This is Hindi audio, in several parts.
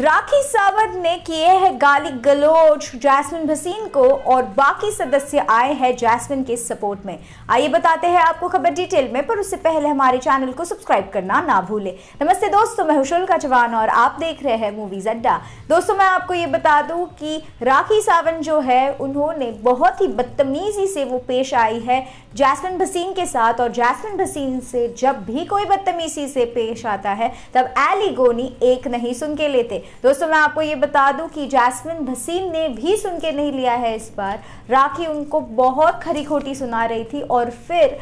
राखी सावंत ने किए हैं गाली गलोच जैस्मिन भसीन को और बाकी सदस्य आए हैं जैस्मिन के सपोर्ट में आइए बताते हैं आपको खबर डिटेल में पर उससे पहले हमारे चैनल को सब्सक्राइब करना ना भूले नमस्ते दोस्तों मैं हुशुल का जवान और आप देख रहे हैं मूवीज अड्डा दोस्तों मैं आपको ये बता दूं कि राखी सावंत जो है उन्होंने बहुत ही बदतमीजी से वो पेश आई है जैसमिन भसीन के साथ और जैसमिन भसीन से जब भी कोई बदतमीजी से पेश आता है तब एलिगोनी एक नहीं सुन के लेते दोस्तों मैं आपको ये बता दूं कि जैस्मिन भसीन ने भी सुन के नहीं लिया है इस बार राखी उनको बहुत खरी खोटी सुना रही थी और फिर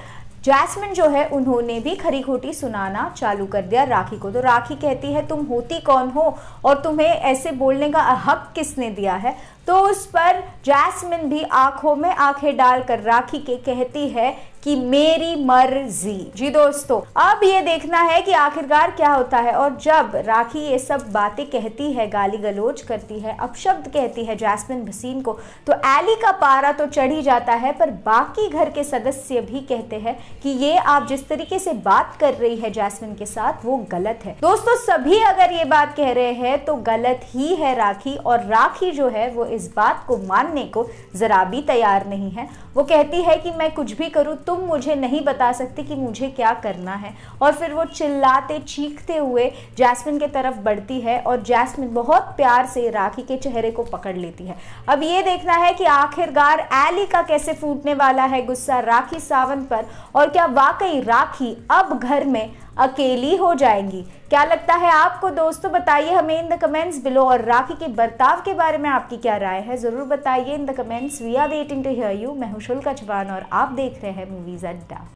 जैस्मिन जो है उन्होंने भी खरी खोटी सुनाना चालू कर दिया राखी को तो राखी कहती है तुम होती कौन हो और तुम्हें ऐसे बोलने का हक किसने दिया है तो उस पर जैस्मिन भी आंखों में आंखें डालकर राखी के कहती है कि मेरी मर्जी जी दोस्तों अब ये देखना है कि आखिरकार क्या होता है और जब राखी ये सब बातें कहती है गाली गलोच करती है अपशब्द कहती है जैस्मिन भसीन को तो एली का पारा तो चढ़ ही जाता है पर बाकी घर के सदस्य भी कहते हैं कि ये आप जिस तरीके से बात कर रही है जैस्मिन के साथ वो गलत है दोस्तों सभी अगर ये बात कह रहे हैं तो गलत ही है राखी और राखी जो है वो इस बात को मानने को ज़रा भी तैयार नहीं है वो कहती है कि मैं कुछ भी करूँ तुम मुझे नहीं बता सकती कि मुझे क्या करना है और फिर वो चिल्लाते चीखते हुए जैस्मिन के तरफ बढ़ती है और जैस्मिन बहुत प्यार से राखी के चेहरे को पकड़ लेती है अब ये देखना है कि आखिरकार एली का कैसे फूटने वाला है गुस्सा राखी सावंत पर और क्या वाकई राखी अब घर में अकेली हो जाएंगी क्या लगता है आपको दोस्तों बताइए हमें इन द कमेंट्स बिलो और राखी के बर्ताव के बारे में आपकी क्या राय है ज़रूर बताइए in the comments we are waiting to hear you मैं हूं शुल्का चवान और आप देख रहे हैं मूवीज़ अड्डा